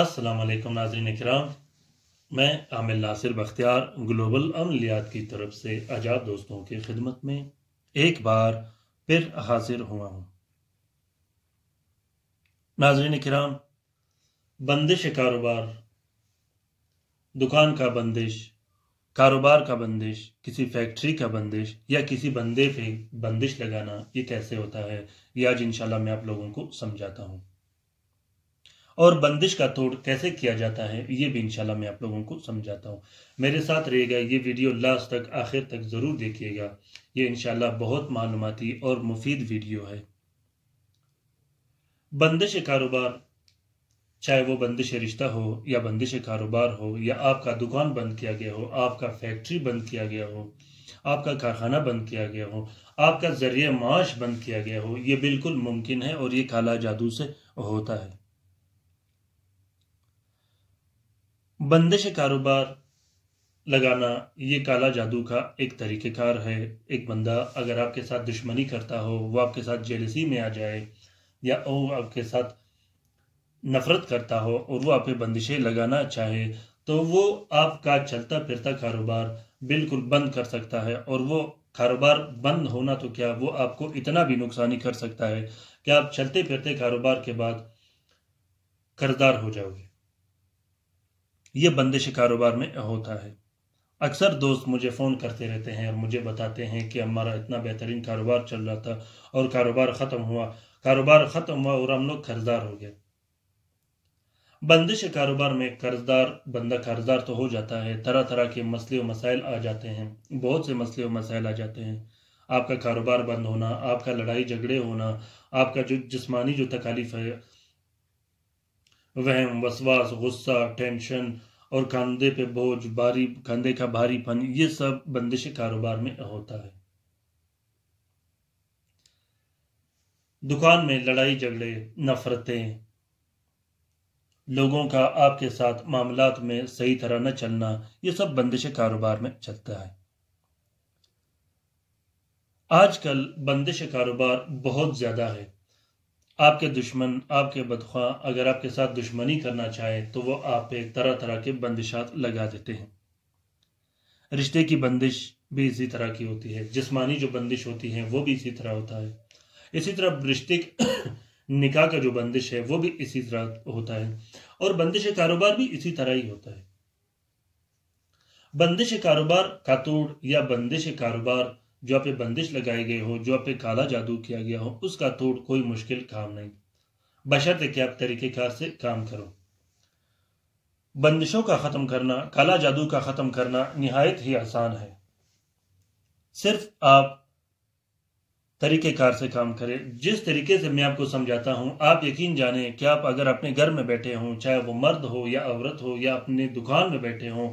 असलकम नाजरन कराम मैं आमिर नासिर बख्तियार ग्लोबल अमलियात की तरफ से आजाद दोस्तों की खिदमत में एक बार फिर हाजिर हुआ हूँ नाजरन कराम बंदिश कारोबार दुकान का बंदिश कारोबार का बंदिश किसी फैक्ट्री का बंदिश या किसी बंदे पे बंदिश लगाना ये कैसे होता है ये आज इंशाल्लाह मैं आप लोगों को समझाता हूँ और बंदिश का तोड़ कैसे किया जाता है ये भी इंशाल्लाह मैं आप लोगों को समझाता हूँ मेरे साथ रहेगा ये वीडियो लास्ट तक आखिर तक ज़रूर देखिएगा ये इंशाल्लाह बहुत मालूमती और मुफीद वीडियो है बंदिश कारोबार चाहे वो बंदिश रिश्ता हो या बंदिश कारोबार हो या आपका दुकान बंद किया गया हो आपका फैक्ट्री बंद किया गया हो आपका कारखाना बंद किया गया हो आपका जरिए माश बंद किया गया हो ये बिल्कुल मुमकिन है और ये काला जादू से होता है बंदिश कारोबार लगाना ये काला जादू का एक तरीक़ेकार है एक बंदा अगर आपके साथ दुश्मनी करता हो वो आपके साथ जेलसी में आ जाए या वो आपके साथ नफ़रत करता हो और वो आप पे बंदिशें लगाना चाहे तो वो आपका चलता फिरता कारोबार बिल्कुल बंद कर सकता है और वो कारोबार बंद होना तो क्या वो आपको इतना भी नुकसानी कर सकता है कि आप चलते फिरते कारोबार के बाद कर्जदार हो जाओगे ये बंदिश कारोबार में होता है अक्सर दोस्त मुझे फ़ोन करते रहते हैं और मुझे बताते हैं कि हमारा इतना बेहतरीन कारोबार चल रहा था और कारोबार ख़त्म हुआ कारोबार ख़त्म हुआ और हम लोग कर्जदार हो गए बंदिश कारोबार में कर्जदार बंदा कर्जदार तो हो जाता है तरह तरह के मसले व मसाइल आ जाते हैं बहुत से मसले व मसाइल आ जाते हैं आपका कारोबार बंद होना आपका लड़ाई झगड़े होना आपका जो जिस्मानी जो तकालीफ है वहम वसवास गुस्सा टेंशन और कंधे पे बोझ भारी कंधे का भारी पानी ये सब बंदिश कारोबार में होता है दुकान में लड़ाई झगड़े नफरतें लोगों का आपके साथ मामला में सही तरह न चलना ये सब बंदिश कारोबार में चलता है आजकल बंदिश कारोबार बहुत ज़्यादा है आपके दुश्मन आपके बदख्वा अगर आपके साथ दुश्मनी करना चाहे तो वो आप पे तरह तरह के बंदिशात लगा देते हैं रिश्ते की बंदिश भी इसी तरह की होती है जिस्मानी जो बंदिश होती है वो भी इसी तरह होता है इसी तरह रिश्ते निकाह का जो बंदिश है वो भी इसी तरह होता है और बंदिश कारोबार भी इसी तरह ही होता है बंदिश कारोबार कातूड़ या बंदिश कारोबार जो आप बंदिश लगाई गई हो जो आप काला जादू किया गया हो उसका तोड़ कोई मुश्किल काम नहीं बशर्ते कि आप तरीक़ेकार से काम करो बंदिशों का ख़त्म करना काला जादू का ख़त्म करना निहायत ही आसान है सिर्फ आप तरीक़ेकार से काम करें जिस तरीके से मैं आपको समझाता हूं आप यकीन जाने कि आप अगर अपने घर में बैठे हों चाहे वो मर्द हो या औरत हो या अपने दुकान में बैठे हों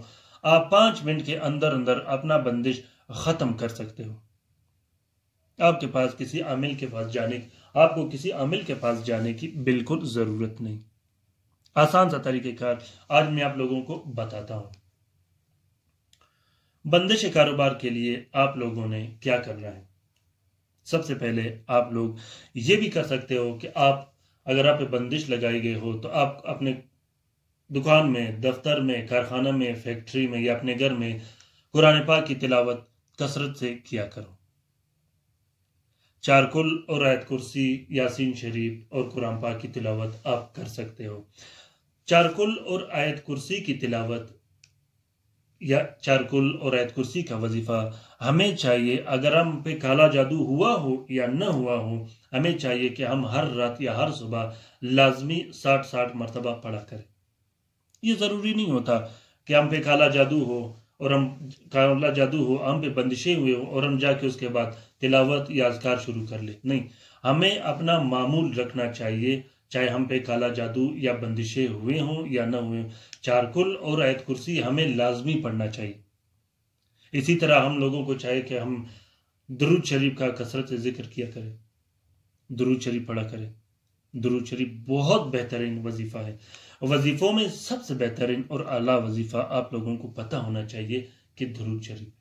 आप पांच मिनट के अंदर अंदर अपना बंदिश ख़त्म कर सकते हो आपके पास किसी अमिल के पास जाने आपको किसी अमिल के पास जाने की बिल्कुल ज़रूरत नहीं आसान सा तरीक़ेकार आज मैं आप लोगों को बताता हूँ बंदिश कारोबार के लिए आप लोगों ने क्या करना है सबसे पहले आप लोग ये भी कर सकते हो कि आप अगर आप बंदिश लगाई गई हो तो आप अपने दुकान में दफ्तर में कारखाना में फैक्ट्री में या अपने घर में कुरान पाक की तिलावत कसरत से किया करो चारकुल और आयत कुर्सी यासीन शरीफ और कुरान पाक की तिलावत आप कर सकते हो चारकुल और आयत कुर्सी की तिलावत या चारकुल और आयत कुर्सी का वजीफा हमें चाहिए अगर हम पे काला जादू हुआ हो या न हुआ हो हमें चाहिए कि हम हर रात या हर सुबह लाजमी साठ साठ मरतबा पढ़ा करें ये ज़रूरी नहीं होता कि हम पे काला जादू हो और हम काला जादू हो हम पे बंदिशे हुए हो और हम जाके उसके बाद तिलावत या शुरू कर ले नहीं हमें अपना मामूल रखना चाहिए चाहे हम पे काला जादू या बंदिशे हुए हों या न हुए चारकुल और आयत कुर्सी हमें लाजमी पढ़ना चाहिए इसी तरह हम लोगों को चाहिए कि हम दरुद शरीफ का कसरत जिक्र किया करें दरुद शरीफ पढ़ा करें दरुद शरीफ बहुत बेहतरीन वजीफा है वजीफ़ों में सबसे बेहतरीन और अला वजीफ़ा आप लोगों को पता होना चाहिए कि दरूद शरीफ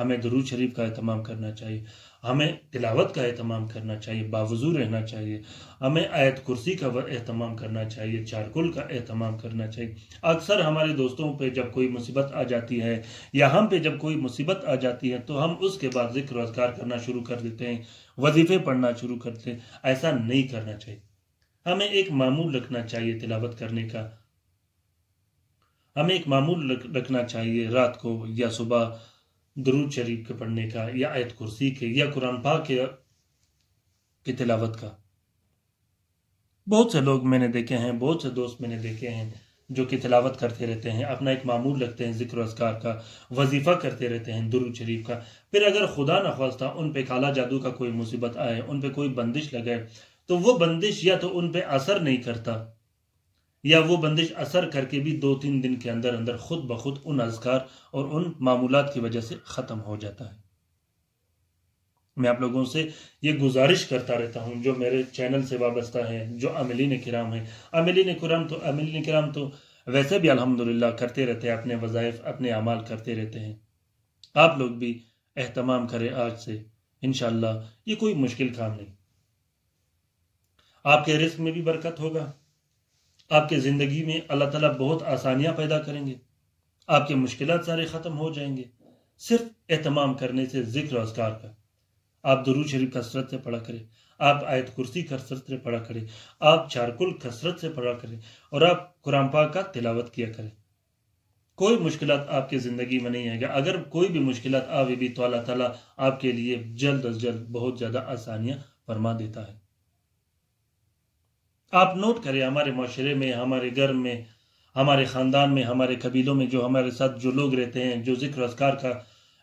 हमें दरूद शरीफ का अहतमाम करना चाहिए हमें तिलावत का अहतमाम करना चाहिए बावजू रहना चाहिए हमें आयत कुर्सी का अहतमाम करना चाहिए चारकुल का अहतमाम करना चाहिए अक्सर हमारे दोस्तों पे जब कोई मुसीबत आ जाती है या हम पे जब कोई मुसीबत आ जाती है तो हम उसके बाद जिक्र रोजगार करना शुरू कर देते हैं वजीफे पढ़ना शुरू करते हैं ऐसा नहीं करना चाहिए हमें एक मामूल रखना चाहिए तिलावत करने का हमें एक मामूल रखना चाहिए रात को या सुबह दरूद शरीफ के पढ़ने का या आयत कुर्सी के या कुरान पाक के की तिलावत का बहुत से लोग मैंने देखे हैं बहुत से दोस्त मैंने देखे हैं जो कि तिलावत करते रहते हैं अपना एक मामूल रखते हैं जिक्र असकार का वजीफ़ा करते रहते हैं दुरुद शरीफ का फिर अगर खुदा न खास्ता उन पे काला जादू का कोई मुसीबत आए उन पे कोई बंदिश लगे तो वो बंदिश या तो उन पे असर नहीं करता या वो बंदिश असर करके भी दो तीन दिन के अंदर अंदर खुद ब खुद उन अजगार और उन मामूलात की वजह से ख़त्म हो जाता है मैं आप लोगों से ये गुजारिश करता रहता हूँ जो मेरे चैनल से वाबस्ता है जो अमलिन किराम है अमलिन कुरम तो अमलिन कराम तो वैसे भी अल्हम्दुलिल्लाह करते रहते हैं अपने वज़ाइफ अपने अमाल करते रहते हैं आप लोग भी एहतमाम करें आज से इनशाला ये कोई मुश्किल काम नहीं आपके रिस्क में भी बरकत होगा आपके ज़िंदगी में अल्लाह ताला बहुत आसानियां पैदा करेंगे आपके मुश्किल सारे ख़त्म हो जाएंगे सिर्फ एहतमाम करने से जिक्र रोजगार का आप दरूज शरीफ कसरत से पढ़ा करें आप आयत कुर्सी कसरत से पढ़ा करें आप चारकुल कसरत से पढ़ा करें और आप कुरान पाक का तिलावत किया करें कोई मुश्किल आपके ज़िंदगी में नहीं आएगा अगर कोई भी मुश्किल आवे भी तो अल्लाह ताला आपके लिए जल्द अज जल्द बहुत ज़्यादा आसानियाँ फरमा देता है आप नोट करें हमारे माशरे में हमारे घर में हमारे ख़ानदान में हमारे कबीलों में जो हमारे साथ जो लोग रहते हैं जो जिक्र असकार का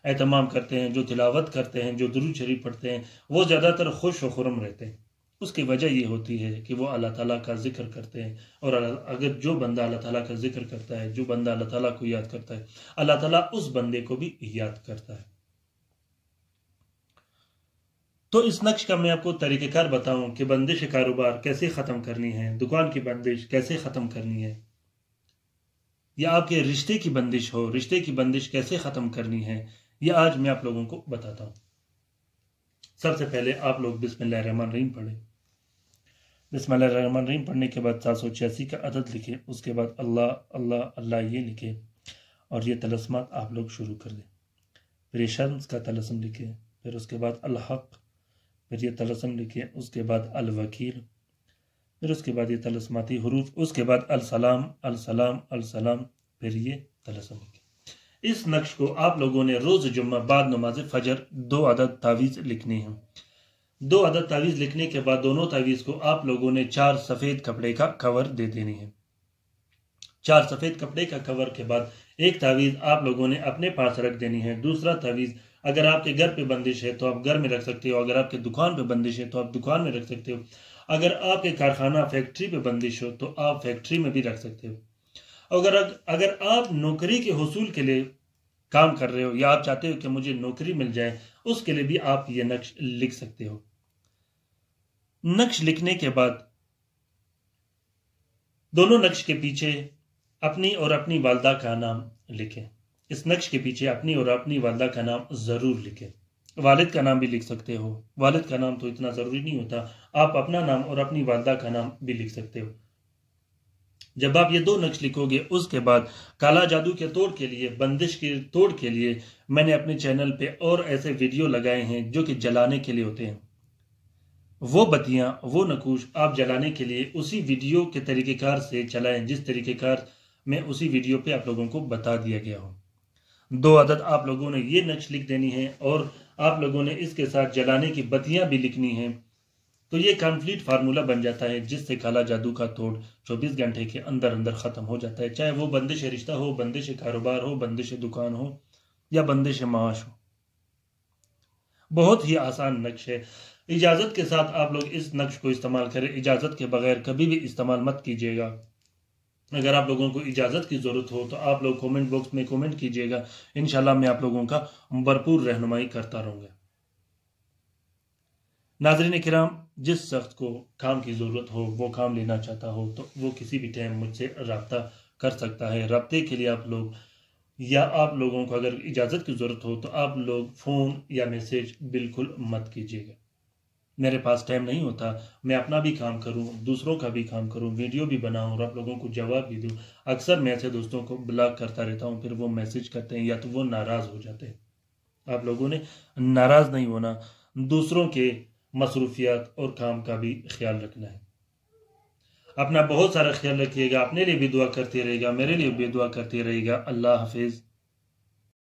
अहतमाम करते हैं जो तिलावत करते हैं जो दुरू शरीफ पढ़ते हैं वो ज़्यादातर खुश व खुरम रहते हैं उसकी वजह ये होती है कि वो अल्लाह ताला का जिक्र करते हैं और अगर जो बंदा अल्लाह ताला का जिक्र करता है जो बंदा अल्लाह ताला को याद करता है अल्लाह ताला उस बंदे को भी याद करता है तो इस नक्श का मैं आपको तरीक़ेकार बताऊं कि बंदिश कारोबार कैसे ख़त्म करनी है दुकान की बंदिश कैसे ख़त्म करनी है या आपके रिश्ते की बंदिश हो रिश्ते की बंदिश कैसे ख़त्म करनी है यह आज मैं आप लोगों को बताता हूँ सबसे पहले आप लोग रहमान रहीम पढ़ें रहमान रहीम पढ़ने के बाद सात सौ छियासी का अदद लिखें उसके बाद अल्लाह अल्लाह अल्लाह ये लिखें और ये तलस्मात आप लोग शुरू कर दें फिर शर्म का तलस्म लिखें फिर उसके बाद अल्हक़ फिर ये तलसम लिखे उसके बाद अलवकील फिर उसके बाद ये तलसमाती हरूफ उसके बाद अलसलाम अलसलाम अलसलाम फिर ये तलसम लिखे इस नक्श को आप लोगों ने रोज़ जुम्मा बाद नमाज फजर दो अदद तावीज़ लिखनी है दो अदद तावीज़ लिखने के बाद दोनों तावीज़ को आप लोगों ने चार सफ़ेद कपड़े का कवर दे देनी है चार सफ़ेद कपड़े का कवर के बाद एक तावीज़ आप लोगों ने अपने पास रख देनी है दूसरा तावीज़ अगर आपके घर पे बंदिश है तो आप घर में रख सकते हो अगर आपके दुकान पे बंदिश है तो आप दुकान में रख सकते हो अगर आपके कारखाना फैक्ट्री पे बंदिश हो तो आप फैक्ट्री में भी रख सकते हो अगर अगर आप नौकरी के हसूल के लिए काम कर रहे हो या आप चाहते हो कि मुझे नौकरी मिल जाए उसके लिए भी आप ये नक्श लिख सकते हो नक्श लिखने के बाद दोनों नक्श के पीछे अपनी और अपनी वालदा का नाम लिखें इस नक्श के पीछे अपनी और अपनी वालदा का नाम ज़रूर लिखें वालिद का नाम भी लिख सकते हो वालिद का नाम तो इतना ज़रूरी नहीं होता आप अपना नाम और अपनी वालदा का नाम भी लिख सकते हो जब आप ये दो नक्श लिखोगे उसके बाद काला जादू के तोड़ के लिए बंदिश के तोड़ के लिए मैंने अपने चैनल पे और ऐसे वीडियो लगाए हैं जो कि जलाने के लिए होते हैं वो बतियां वो नकूश आप जलाने के लिए उसी वीडियो के तरीक़ेकार से चलाएं जिस तरीक़ेकार में उसी वीडियो पे आप लोगों को बता दिया गया हो दो अदद आप लोगों ने ये नक्श लिख देनी है और आप लोगों ने इसके साथ जलाने की बत्तियां भी लिखनी हैं तो ये कंप्लीट फार्मूला बन जाता है जिससे काला जादू का तोड़ चौबीस घंटे के अंदर अंदर ख़त्म हो जाता है चाहे वो बंदिश रिश्ता हो बंदिश कारोबार हो बंदिश दुकान हो या बंदिश माश हो बहुत ही आसान नक्श है इजाज़त के साथ आप लोग इस नक्श को इस्तेमाल करें इजाज़त के बगैर कभी भी इस्तेमाल मत कीजिएगा अगर आप लोगों को इजाज़त की ज़रूरत हो तो आप लोग कमेंट बॉक्स में कमेंट कीजिएगा इन मैं आप लोगों का भरपूर रहनुमाई करता रहूँगा नाजरीन कराम जिस शख्स को काम की ज़रूरत हो वो काम लेना चाहता हो तो वो किसी भी टाइम मुझसे रबता कर सकता है रबते के लिए आप लोग या आप लोगों को अगर इजाज़त की ज़रूरत हो तो आप लोग फ़ोन या मैसेज बिल्कुल मत कीजिएगा मेरे पास टाइम नहीं होता मैं अपना भी काम करूँ दूसरों का भी काम करूँ वीडियो भी बनाऊँ और आप लोगों को जवाब भी दूं अक्सर मैं ऐसे दोस्तों को ब्लॉक करता रहता हूँ फिर वो मैसेज करते हैं या तो वो नाराज़ हो जाते हैं आप लोगों ने नाराज़ नहीं होना दूसरों के मसरूफियात और काम का भी ख्याल रखना है अपना बहुत सारा ख्याल रखिएगा अपने लिए भी दुआ करते रहेगा मेरे लिए भी दुआ करते रहेगा अल्लाह हाफिज़